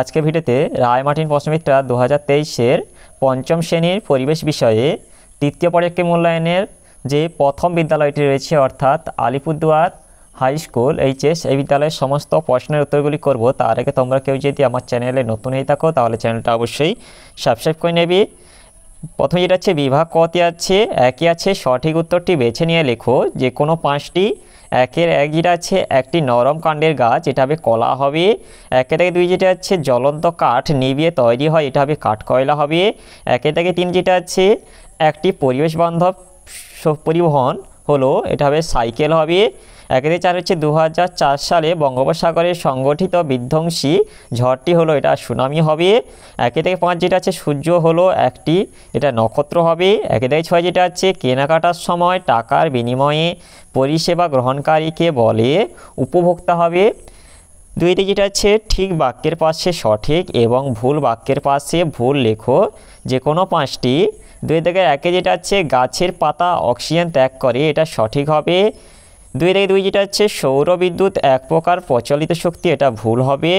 আজকে ভিডিওতে রায় মার্টিন প্রশ্নবিদরা দু হাজার তেইশের পঞ্চম শ্রেণীর পরিবেশ বিষয়ে তৃতীয় পরীক্ষা মূল্যায়নের যে প্রথম বিদ্যালয়টি রয়েছে অর্থাৎ আলিপুরদুয়ার হাই স্কুল এইচএস এই বিদ্যালয়ের সমস্ত প্রশ্নের উত্তরগুলি করব তার আগে তোমরা কেউ যদি আমার চ্যানেলে নতুন হয়ে থাকো তাহলে চ্যানেলটা অবশ্যই সাবস্ক্রাইব করে নেবি প্রথমে যেটা হচ্ছে বিভাগ কতে আছে একই আছে সঠিক উত্তরটি বেছে নিয়ে লেখো যে কোনো পাঁচটি একের এক যেটা আছে একটি নরম কাণ্ডের গাছ এটা হবে কলা হবে একে থেকে দুই যেটা আছে জ্বলন্ত কাঠ নিবিয়ে তৈরি হয় এটা হবে কাঠ কয়লা হবে একে থেকে তিন যেটা আছে একটি পরিবেশ বান্ধব পরিবহন হলো এটা হবে সাইকেল হবে একেতে চার হচ্ছে দু সালে বঙ্গোপসাগরে সংগঠিত বিধ্বংসী ঝড়টি হলো এটা সুনামি হবে একে থেকে পাঁচ যেটা আছে সূর্য হলো একটি এটা নক্ষত্র হবে একে থেকে ছয় যেটা আছে কেনাকাটার সময় টাকার বিনিময়ে পরিষেবা গ্রহণকারীকে বলে উপভোক্তা হবে দুইটি যেটা আছে ঠিক বাক্যের পাশে সঠিক এবং ভুল বাক্যের পাশে ভুল লেখো যে কোনো পাঁচটি দুই থেকে একে যেটা হচ্ছে গাছের পাতা অক্সিজেন ত্যাগ করে এটা সঠিক হবে দুই থেকে দুই যেটা হচ্ছে সৌরবিদ্যুৎ এক প্রকার প্রচলিত শক্তি এটা ভুল হবে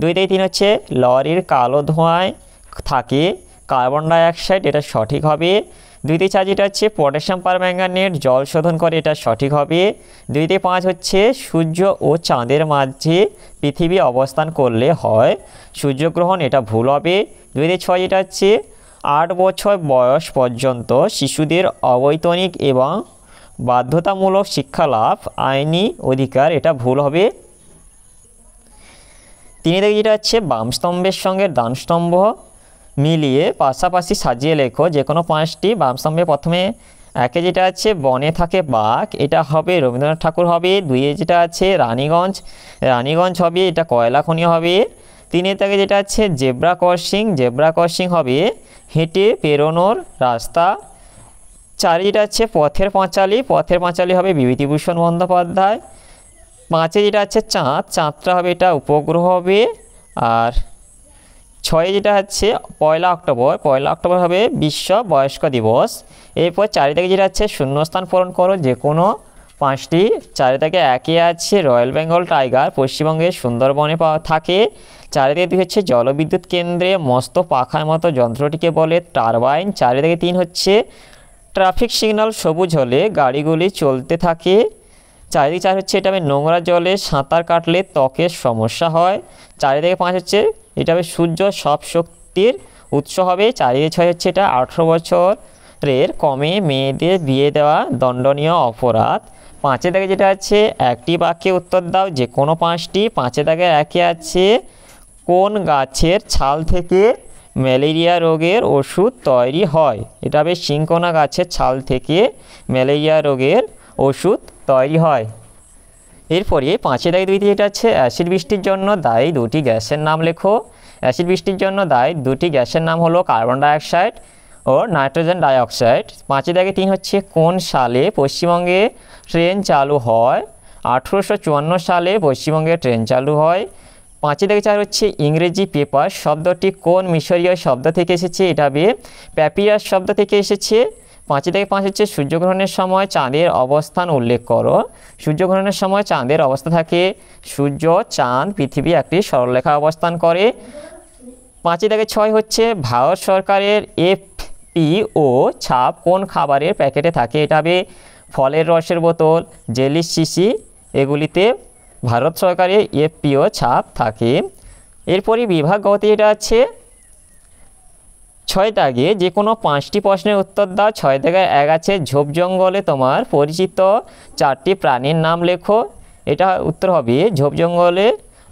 দুই থেকে তিন হচ্ছে লরির কালো ধোঁয়ায় থাকে কার্বন ডাইঅক্সাইড এটা সঠিক হবে দুইতে চার যেটা হচ্ছে পটাশিয়াম পারম্যাঙ্গানেট জল শোধন করে এটা সঠিক হবে দুইতে পাঁচ হচ্ছে সূর্য ও চাঁদের মাঝে পৃথিবী অবস্থান করলে হয় সূর্যগ্রহণ এটা ভুল হবে দুই থেকে ছয় যেটা হচ্ছে আট বছর বয়স পর্যন্ত শিশুদের অবৈতনিক এবং বাধ্যতামূলক শিক্ষালাভ আইনি অধিকার এটা ভুল হবে তিনি দেখি যেটা হচ্ছে বামস্তম্ভের সঙ্গে দানস্তম্ভ মিলিয়ে পাশাপাশি সাজিয়ে লেখো যে কোনো পাঁচটি বামস্তম্ভে প্রথমে একে যেটা আছে বনে থাকে বাঘ এটা হবে রবীন্দ্রনাথ ঠাকুর হবে দুইয়ে যেটা আছে রানীগঞ্জ রানীগঞ্জ হবে এটা কয়লা খনি হবে তিনের তাকে যেটা আছে জেব্রা ক্রসিং জেব্রা ক্রসিং হবে হেঁটে পেরোনোর রাস্তা চারে যেটা আছে পথের পাঁচালি পথের পাঁচালি হবে বিভূতিভূষণ বন্দ্যোপাধ্যায় পাঁচে যেটা আছে চাঁদ চাঁদটা হবে এটা উপগ্রহ হবে আর ছয়ে যেটা হচ্ছে পয়লা অক্টোবর পয়লা অক্টোবর হবে বিশ্ব বয়স্ক দিবস এরপর চারিদিকে যেটা হচ্ছে শূন্যস্থান পূরণ করো যে কোনো পাঁচটি চারিদিকে একে আছে রয়্যাল বেঙ্গল টাইগার পশ্চিমবঙ্গের সুন্দরবনে পা থাকে চারিদিকে দুই হচ্ছে জলবিদ্যুৎ কেন্দ্রে মস্ত পাখার মতো যন্ত্রটিকে বলে টারবাইন চারিদিকে তিন হচ্ছে ট্রাফিক সিগন্যাল সবুজ হলে গাড়িগুলি চলতে থাকে চারিদিকে চার হচ্ছে এটা আমি নোংরা জলে সাঁতার কাটলে ত্বকের সমস্যা হয় চারিদিকে পাঁচ হচ্ছে এটা আমি সূর্য সব শক্তির উৎস হবে চারিদিকে ছয় হচ্ছে এটা আঠেরো বছরের কমে মেয়েদের বিয়ে দেওয়া দণ্ডনীয় অপরাধ পাঁচে দাগে যেটা আছে একটি বাক্যে উত্তর দাও যে কোনো পাঁচটি পাঁচে দাগে একে আছে কোন গাছের ছাল থেকে ম্যালেরিয়া রোগের ওষুধ তৈরি হয় এটা হবে সিঙ্কোনা গাছের ছাল থেকে ম্যালেরিয়া রোগের ওষুধ তৈরি হয় এরপরে পাঁচে দায়ী দুই যেটা আছে অ্যাসিড বৃষ্টির জন্য দায়ী দুটি গ্যাসের নাম লেখো অ্যাসিড বৃষ্টির জন্য দায়ী দুটি গ্যাসের নাম হলো কার্বন ডাইঅক্সাইড ও নাইট্রোজেন ডাইঅক্সাইড পাঁচে দাগে তিন হচ্ছে কোন সালে পশ্চিমবঙ্গে ট্রেন চালু হয় আঠেরোশো সালে পশ্চিমবঙ্গে ট্রেন চালু হয় পাঁচে থেকে চার হচ্ছে ইংরেজি পেপার শব্দটি কোন মিশরীয় শব্দ থেকে এসেছে এটা হবে প্যাপিয়ার শব্দ থেকে এসেছে পাঁচে থেকে পাঁচ হচ্ছে সূর্যগ্রহণের সময় চাঁদের অবস্থান উল্লেখ করো সূর্যগ্রহণের সময় চাঁদের অবস্থা থাকে সূর্য চাঁদ পৃথিবী একটি সরলরেখা অবস্থান করে পাঁচে থেকে ছয় হচ্ছে ভারত সরকারের এফ পি ও ছাপ কোন খাবারের প্যাকেটে থাকে এটা হবে ফলের রসের বোতল জেলি শিশি এগুলিতে ভারত সরকারের এফপিও ছাপ থাকে এরপরে বিভাগ গতি এটা আছে ছয় দাগে যে কোনো পাঁচটি প্রশ্নের উত্তর দাও ছয় দাগে এক আছে ঝোপ জঙ্গলে তোমার পরিচিত চারটি প্রাণীর নাম লেখো এটা উত্তর হবে ঝোপ জঙ্গলে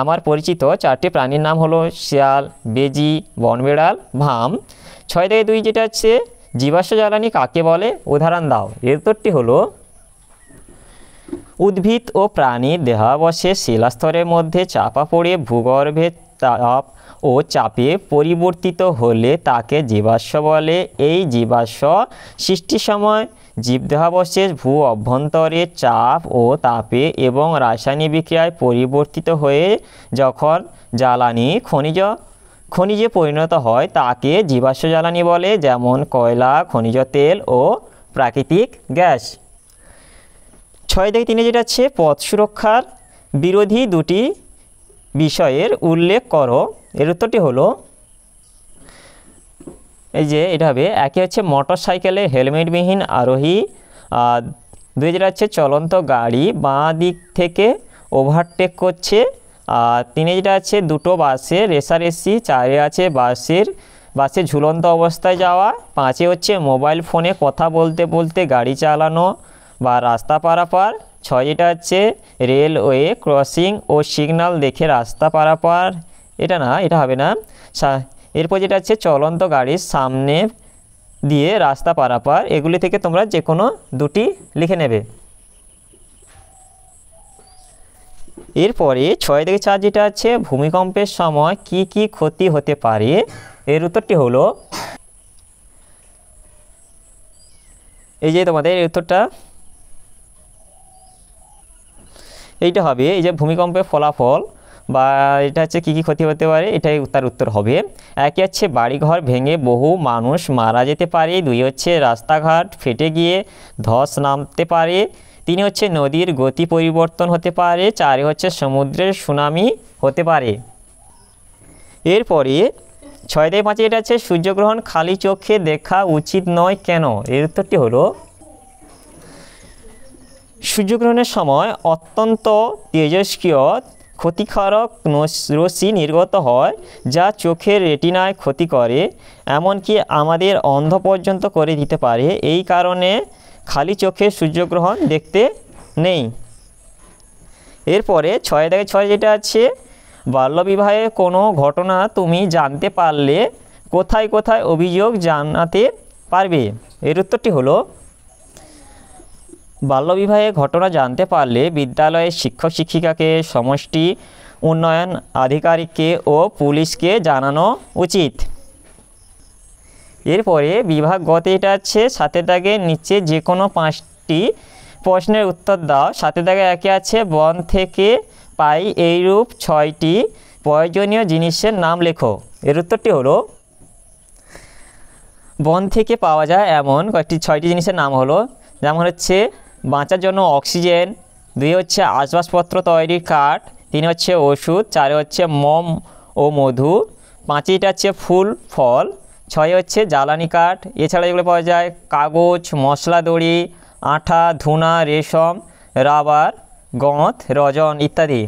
আমার পরিচিত চারটি প্রাণীর নাম হলো শিয়াল বেজি বনবেড়াল ভাম ছয় থেকে দুই যেটা হচ্ছে জীবাশ্ম জ্বালানি কাকে বলে উদাহরণ দাও এর উত্তরটি হলো উদ্ভিদ ও প্রাণী দেহাবশেষ শিলাস্তরের মধ্যে চাপা পড়ে ভূগর্ভে তাপ ও চাপে পরিবর্তিত হলে তাকে জীবাশ্ম বলে এই জীবাশ্ম সৃষ্টির সময় জীবদেহাবশেষ ভূ অভ্যন্তরে চাপ ও তাপে এবং রাসায়নিক বিক্রিয়ায় পরিবর্তিত হয়ে যখন জ্বালানি খনিজ খনিজে পরিণত হয় তাকে জীবাশ্ম জ্বালানি বলে যেমন কয়লা খনিজ তেল ও প্রাকৃতিক গ্যাস ছয় থেকে তিনে যেটা হচ্ছে পথ সুরক্ষার বিরোধী দুটি বিষয়ের উল্লেখ করো এর উত্তরটি হলো এই যে এটা হবে একে হচ্ছে মোটর সাইকেলে হেলমেটবিহীন আরোহী আর দুই যেটা হচ্ছে চলন্ত গাড়ি বাঁ দিক থেকে ওভারটেক করছে আর তিনে যেটা আছে দুটো বাসে রেসারেসি চারে আছে বাসের বাসে ঝুলন্ত অবস্থায় যাওয়া পাঁচে হচ্ছে মোবাইল ফোনে কথা বলতে বলতে গাড়ি চালানো বা রাস্তা পারাপার ছয় যেটা হচ্ছে রেলওয়ে ক্রসিং ও সিগন্যাল দেখে রাস্তা পারাপার এটা না এটা হবে না এরপর যেটা হচ্ছে চলন্ত গাড়ির সামনে দিয়ে রাস্তা পারাপার এগুলি থেকে তোমরা যে কোনো দুটি লিখে নেবে এরপরে ছয় থেকে চার যেটা আছে ভূমিকম্পের সময় কি কি ক্ষতি হতে পারে এর উত্তরটি হলো এই যে তোমাদের উত্তরটা এইটা হবে এই যে ভূমিকম্পের ফলাফল বা এটা হচ্ছে কী কী ক্ষতি হতে পারে এটাই তার উত্তর হবে একই হচ্ছে বাড়িঘর ভেঙে বহু মানুষ মারা যেতে পারে দুই হচ্ছে রাস্তাঘাট ফেটে গিয়ে ধস নামতে পারে তিনি হচ্ছে নদীর গতি পরিবর্তন হতে পারে চারে হচ্ছে সমুদ্রের সুনামি হতে পারে এরপরে ছয় থেকে পাঁচে এটা হচ্ছে সূর্যগ্রহণ খালি চোখে দেখা উচিত নয় কেন এর উত্তরটি হলো সূর্যগ্রহণের সময় অত্যন্ত তেজস্ক্রিয় ক্ষতিকারক রশ্মি নির্গত হয় যা চোখের রেটিনায় ক্ষতি করে এমনকি আমাদের অন্ধ পর্যন্ত করে দিতে পারে এই কারণে খালি চোখে সূর্যগ্রহণ দেখতে নেই এরপরে ছয় থেকে ছয় যেটা আছে বাল্যবিবাহের কোনো ঘটনা তুমি জানতে পারলে কোথায় কোথায় অভিযোগ জানাতে পারবে এর উত্তরটি হলো বাল্যবিবাহের ঘটনা জানতে পারলে বিদ্যালয়ের শিক্ষক শিক্ষিকাকে সমষ্টি উন্নয়ন আধিকারিককে ও পুলিশকে জানানো উচিত এরপরে বিভাগ গতে এটা আছে সাথে দাগে নিচে যে কোনো পাঁচটি প্রশ্নের উত্তর দাও সাথে দাগে একে আছে বন থেকে পাই এইরূপ ছয়টি প্রয়োজনীয় জিনিসের নাম লেখো এর উত্তরটি হলো বন থেকে পাওয়া যায় এমন কয়েকটি ছয়টি জিনিসের নাম হলো যেমন হচ্ছে বাঁচার জন্য অক্সিজেন দুই হচ্ছে আসবাবপত্র তৈরির কাঠ তিন হচ্ছে ওষুধ চারে হচ্ছে মম ও মধু পাঁচইটা হচ্ছে ফুল ফল ছয় হচ্ছে জ্বালানি কাঠ এছাড়া যেগুলো পাওয়া যায় কাগজ মশলা দড়ি আঠা ধুনা রেশম রাবার গঁত রজন ইত্যাদি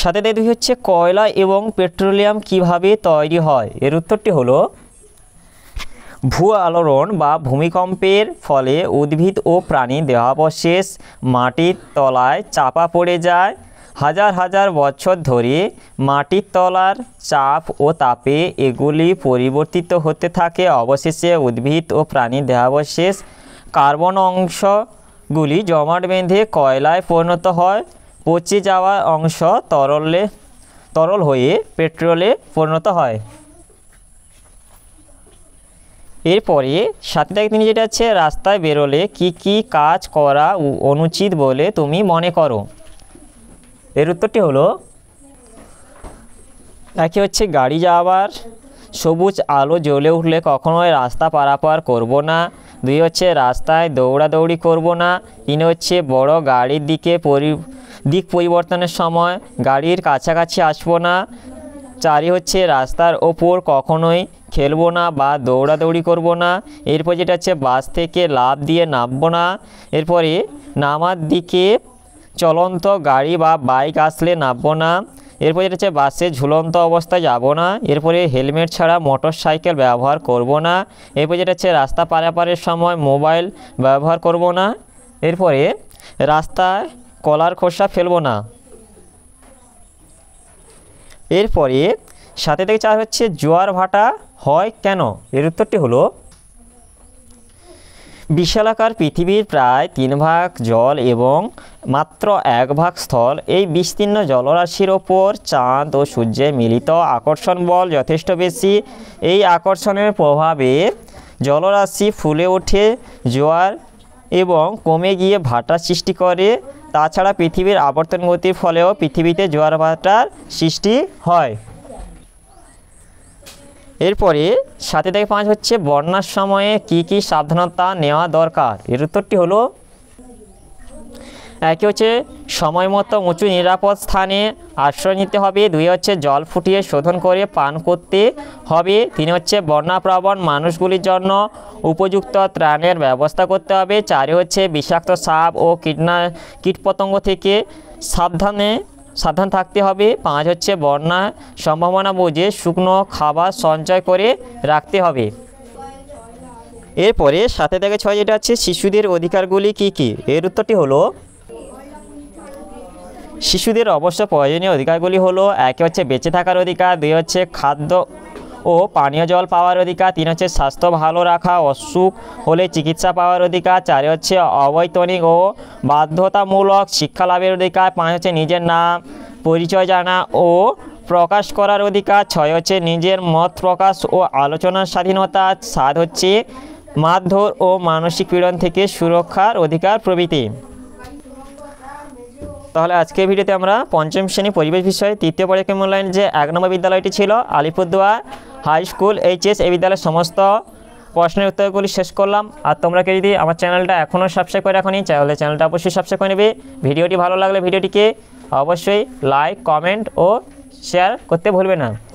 সাথে দুই হচ্ছে কয়লা এবং পেট্রোলিয়াম কিভাবে তৈরি হয় এর উত্তরটি হলো ভূ আলোড়ন বা ভূমিকম্পের ফলে উদ্ভিদ ও প্রাণী দেহাবশেষ মাটির তলায় চাপা পড়ে যায় হাজার হাজার বছর ধরে মাটির তলার চাপ ও তাপে এগুলি পরিবর্তিত হতে থাকে অবশেষে উদ্ভিদ ও প্রাণী দেহাবশেষ কার্বন অংশগুলি জমাট বেঁধে কয়লায় পরিণত হয় পচে যাওয়া অংশ তরলে তরল হয়ে পেট্রোলে পরিণত হয় এরপরে সাথে থেকে তিনি যেটা হচ্ছে রাস্তায় বেরোলে কি কি কাজ করা অনুচিত বলে তুমি মনে করো এর উত্তরটি হলো একই হচ্ছে গাড়ি যাওয়ার সবুজ আলো জ্বলে উঠলে কখনোই রাস্তা পারাপার করব না দুই হচ্ছে রাস্তায় দৌড়াদৌড়ি করব না তিন হচ্ছে বড় গাড়ির দিকে পরি দিক পরিবর্তনের সময় গাড়ির কাছাকাছি আসবো না চারি হচ্ছে রাস্তার ওপর কখনোই খেলবো না বা দৌড়াদৌড়ি করব না এরপর যেটা হচ্ছে বাস থেকে লাভ দিয়ে নামবো না এরপরে নামার দিকে চলন্ত গাড়ি বা বাইক আসলে নামবো না এরপর যেটা হচ্ছে বাসে ঝুলন্ত অবস্থায় যাব না এরপরে হেলমেট ছাড়া মোটর সাইকেল ব্যবহার করব না এরপর যেটা হচ্ছে রাস্তা পারাপারের সময় মোবাইল ব্যবহার করব না এরপরে রাস্তায় কলার খোসা ফেলবো না এরপরে সাথে থেকে চার হচ্ছে জোয়ার ভাটা হয় কেন এর উত্তরটি হলো বিশালাকার পৃথিবীর প্রায় তিন ভাগ জল এবং মাত্র এক ভাগ স্থল এই বিস্তীর্ণ জলরাশির ওপর চাঁদ ও সূর্যের মিলিত আকর্ষণ বল যথেষ্ট বেশি এই আকর্ষণের প্রভাবে জলরাশি ফুলে ওঠে জোয়ার এবং কমে গিয়ে ভাটা সৃষ্টি করে তাছাড়া পৃথিবীর আবর্তন গতির ফলেও পৃথিবীতে জোয়ার ভাটার সৃষ্টি হয় এরপরে সাথে থেকে পাঁচ হচ্ছে বন্যার সময়ে কি কি সাবধানতা নেওয়া দরকার এর উত্তরটি হলো একই হচ্ছে সময় মতো উঁচু নিরাপদ স্থানে আশ্রয় নিতে হবে দুই হচ্ছে জল ফুটিয়ে শোধন করে পান করতে হবে তিন হচ্ছে বন্যাপ্রবণ মানুষগুলির জন্য উপযুক্ত ত্রাণের ব্যবস্থা করতে হবে চারে হচ্ছে বিষাক্ত সাপ ও কীটনা কীটপতঙ্গ থেকে সাবধানে সাবধান থাকতে হবে পাঁচ হচ্ছে বন্যা সম্ভাবনা বুঝে শুকনো খাবার সঞ্চয় করে রাখতে হবে এরপরে সাথে থেকে ছয় যেটা আছে শিশুদের অধিকারগুলি কি কি এর উত্তরটি হলো শিশুদের অবশ্য প্রয়োজনীয় অধিকারগুলি হলো একে হচ্ছে বেঁচে থাকার অধিকার দুই হচ্ছে খাদ্য ও পানীয় জল পাওয়ার অধিকার তিন হচ্ছে স্বাস্থ্য ভালো রাখা অসুখ হলে চিকিৎসা পাওয়ার অধিকার চারে হচ্ছে অবৈতনিক ও বাধ্যতামূলক শিক্ষা লাভের অধিকার পাঁচ হচ্ছে নিজের নাম পরিচয় জানা ও প্রকাশ করার অধিকার ছয় হচ্ছে নিজের মত প্রকাশ ও আলোচনার স্বাধীনতা সাত হচ্ছে মারধর ও মানসিক পীড়ন থেকে সুরক্ষার অধিকার প্রভৃতি তাহলে আজকে ভিডিওতে আমরা পঞ্চম শ্রেণী পরিবেশ বিষয়ে তৃতীয় পরীক্ষা মূল্যায়ন যে এক নম্বর বিদ্যালয়টি ছিল আলিপুরদুয়ার হাই স্কুল এইচএস এই বিদ্যালয়ের সমস্ত প্রশ্নের উত্তরগুলি শেষ করলাম আর তোমরা যদি আমার চ্যানেলটা এখনও সাবস্ক্রাইব করে রাখনি তাহলে চ্যানেলটা অবশ্যই সাবস্ক্রাইব করে নেবে ভিডিওটি ভালো লাগলে ভিডিওটিকে অবশ্যই লাইক কমেন্ট ও শেয়ার করতে ভুলবে না